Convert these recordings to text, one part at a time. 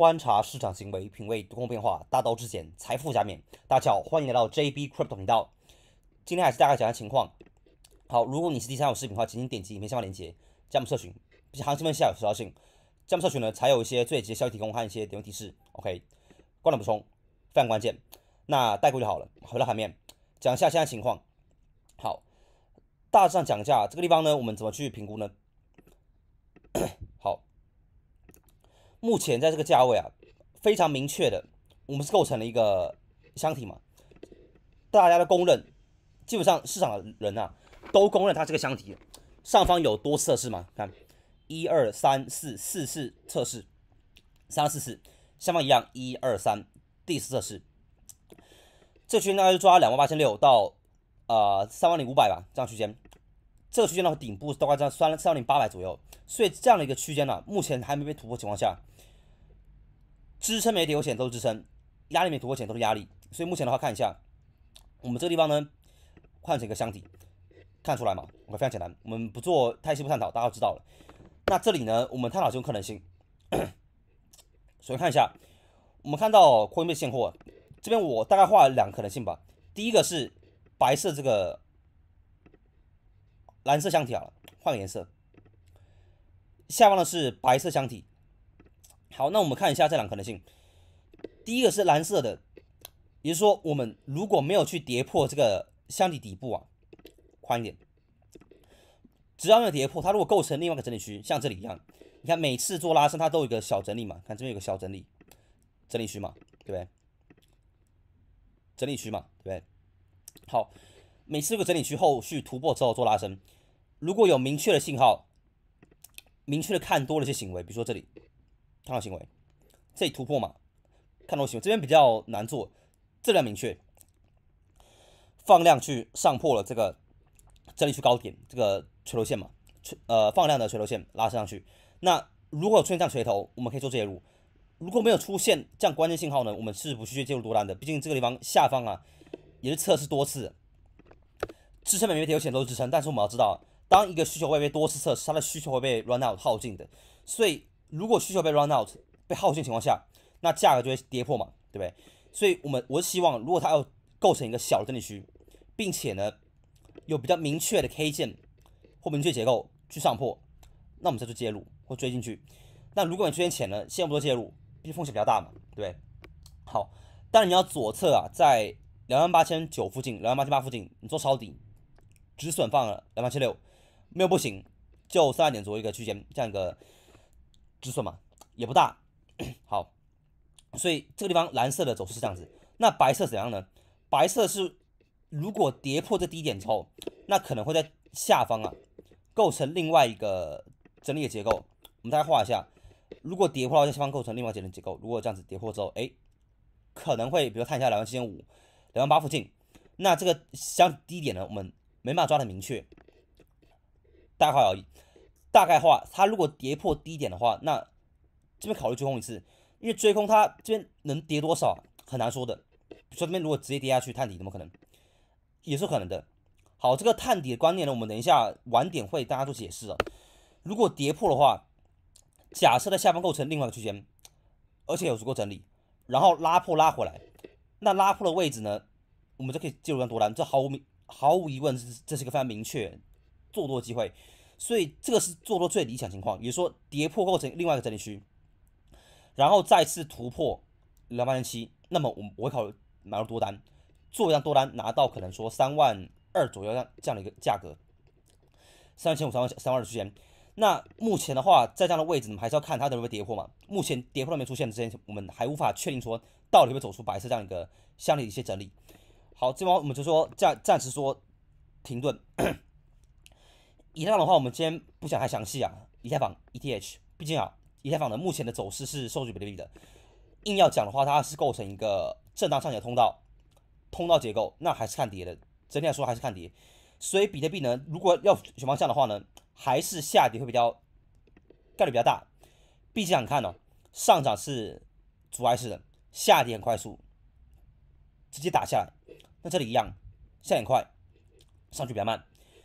观察市场行为，品味多空变化，大道至简，财富加冕。大家好，欢迎来到 JB Crypto 频道。今天还是大概讲一下情况。好，如果你是第三种视频的话，请点击影片下方链接加入社群，毕行情们下有时效性，加入社群呢才有一些最新的消息提供和一些点位提示。OK，观点补充非常关键。那带过就好了。回到海面，讲一下现在情况。好，大致上讲一下这个地方呢，我们怎么去评估呢？目前在这个价位啊，非常明确的，我们是构成了一个箱体嘛？大家都公认，基本上市场的人啊，都公认它这个箱体，上方有多次测试嘛？看一二三四四次测试，三四次，下方一样一二三第四次测试，这区大概是抓两万八千六到啊三万零五百吧，这样区间。这个区间的话，顶部大概在三三零八百左右，所以这样的一个区间呢，目前还没被突破情况下，支撑没跌过前都是支撑，压力没突破显都是压力。所以目前的话，看一下我们这个地方呢，换成一个箱体，看出来吗？我非常简单，我们不做太细部探讨，大家都知道了。那这里呢，我们探讨这种可能性，首先看一下，我们看到会不会现货？这边我大概画了两个可能性吧，第一个是白色这个。蓝色箱体好了，换个颜色。下方的是白色箱体。好，那我们看一下这两可能性。第一个是蓝色的，也就是说，我们如果没有去跌破这个箱体底部啊，宽一点。只要没有跌破，它如果构成另外一个整理区，像这里一样。你看，每次做拉伸，它都有一个小整理嘛。看这边有个小整理，整理区嘛，对不对？整理区嘛，对不对。好。每次这个整理区后续突破之后做拉伸，如果有明确的信号，明确的看多的一些行为，比如说这里，看到行为，这里突破嘛，看多行为，这边比较难做，质量明确，放量去上破了这个整理区高点，这个垂头线嘛，呃放量的垂头线拉伸上去。那如果出现这样垂头，我们可以做介入。如果没有出现这样关键信号呢，我们是不去介入多单的，毕竟这个地方下方啊也是测试多次。支撑每月也有都是支撑，但是我们要知道，当一个需求会被多次测试，它的需求会被 run out 耗尽的。所以如果需求被 run out 被耗尽情况下，那价格就会跌破嘛，对不对？所以我们我是希望，如果它要构成一个小的整理区，并且呢有比较明确的 K 线或明确结构去上破，那我们再做介入或追进去。那如果你出现浅呢，先不做介入，毕竟风险比较大嘛，对不对？好，但你要左侧啊，在两万八千九附近，两万八千八附近你做抄底。止损放了两万七六，没有不行，就三万点左右一个区间，这样一个止损嘛，也不大，好，所以这个地方蓝色的走势是这样子，那白色怎样呢？白色是如果跌破这低点之后，那可能会在下方啊构成另外一个整理的结构。我们再画一下，如果跌破了下方构成另外整理结构，如果这样子跌破之后，哎，可能会比如看一下两万七千五、两万八附近，那这个相对低点呢，我们。没办法抓的明确，大概而已。大概话，它如果跌破低点的话，那这边考虑追空一次，因为追空它这边能跌多少很难说的。比如说这边如果直接跌下去探底，怎么可能？也是可能的。好，这个探底的观念呢，我们等一下晚点会大家做解释哦。如果跌破的话，假设在下方构成另外一个区间，而且有足够整理，然后拉破拉回来，那拉破的位置呢，我们就可以介入做多单，这毫无毫无疑问，这是这是一个非常明确做多机会，所以这个是做多最理想情况，也说跌破后成另外一个整理区，然后再次突破两万八七，那么我我考虑买入多单，做一张多单拿到可能说三万二左右这样这样的一个价格，三千五三万三万二之间。那目前的话在这样的位置，我们还是要看它会不会跌破嘛，目前跌破都没出现之前，我们还无法确定说到底会会走出白色这样一个箱体的一些整理。好，这边我们就说暂暂时说停顿。以太坊的话，我们今天不想太详细啊。以太坊 ETH，毕竟啊，以太坊的目前的走势是受制比特币的。硬要讲的话，它是构成一个震荡上行通道，通道结构，那还是看跌的。整体来说还是看跌。所以比特币呢，如果要选方向的话呢，还是下跌会比较概率比较大。毕竟想看哦，上涨是阻碍式的，下跌很快速，直接打下来。那这里一样，下很快，上去比较慢，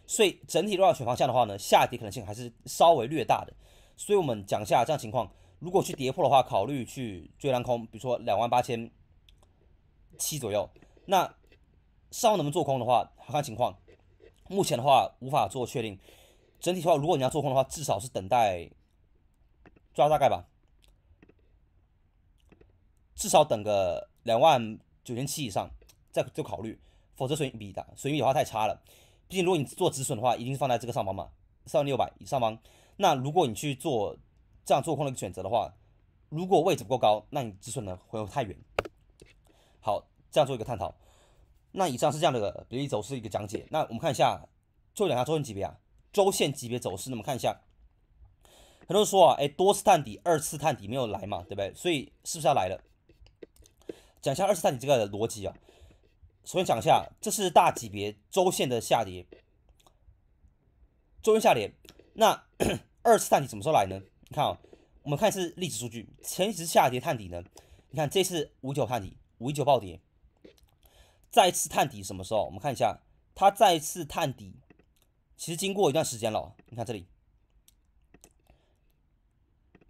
所以整体如果要选方向的话呢，下跌可能性还是稍微略大的，所以我们讲一下这样情况，如果去跌破的话，考虑去追单空，比如说两万八千七左右，那上能不能做空的话，要看情况，目前的话无法做确定，整体的话，如果你要做空的话，至少是等待抓大概吧，至少等个两万九千七以上。再就考虑，否则损益比的损益比的话太差了。毕竟如果你做止损的话，一定是放在这个上方嘛，上万六百以上方。那如果你去做这样做空的一个选择的话，如果位置不够高，那你止损呢会有太远。好，这样做一个探讨。那以上是这样的一个走势一个讲解。那我们看一下，最后条下周线级别啊，周线级别走势，那么看一下。很多人说啊，哎，多次探底，二次探底没有来嘛，对不对？所以是不是要来了？讲一下二次探底这个逻辑啊。首先讲一下，这是大级别周线的下跌，周线下跌。那 二次探底什么时候来呢？你看哦，我们看是历史数据，前一次下跌探底呢？你看这次五九探底，五一九暴跌，再次探底什么时候？我们看一下，它再次探底，其实经过一段时间了。你看这里，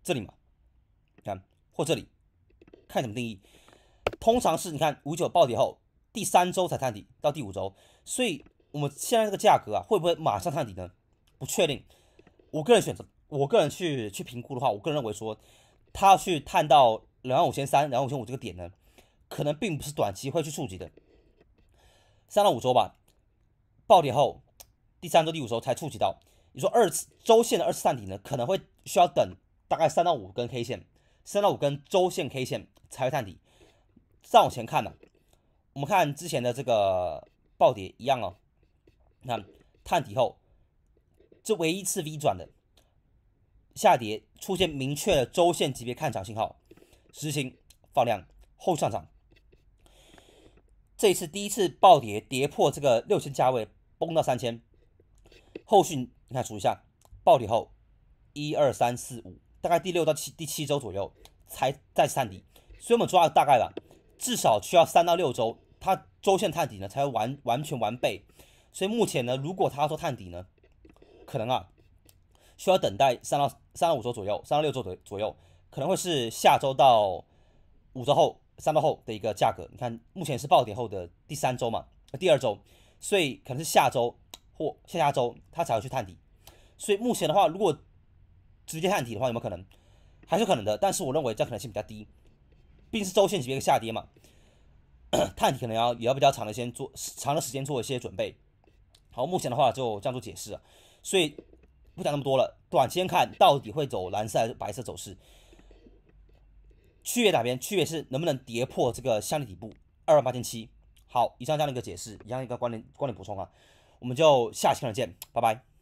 这里嘛，看或这里，看怎么定义？通常是你看五九暴跌后。第三周才探底到第五周，所以我们现在这个价格啊，会不会马上探底呢？不确定。我个人选择，我个人去去评估的话，我个人认为说，它去探到两万五千三、两万五千五这个点呢，可能并不是短期会去触及的。三到五周吧，暴跌后第三周、第五周才触及到。你说二次周线的二次探底呢，可能会需要等大概三到五根 K 线，三到五根周线 K 线才会探底。再往前看呢？我们看之前的这个暴跌一样哦，你看探底后，这唯一一次 V 转的下跌出现明确的周线级别看涨信号，实行放量后上涨。这一次第一次暴跌跌破这个六千价位崩到三千，后续你看数一下，暴跌后一二三四五，大概第六到七第七周左右才再上底，所以我们抓大概了，至少需要三到六周。它周线探底呢，才会完完全完备，所以目前呢，如果它要做探底呢，可能啊，需要等待三到三到五周左右，三到六周左左右，可能会是下周到五周后三周后的一个价格。你看，目前是暴跌后的第三周嘛，第二周，所以可能是下周 或下下周它才会去探底。所以目前的话，如果直接探底的话，有没有可能？还是可能的，但是我认为这可能性比较低，毕竟是周线级别的下跌嘛。探底可能要也要比较长的先做长的时间做一些准备，好，目前的话就这样做解释，所以不讲那么多了。短期看到底会走蓝色还是白色走势，区别哪边？区别是能不能跌破这个箱体底部二万八千七。好，以上这样的一个解释，以上一个观点观点补充啊，我们就下期再见，拜拜。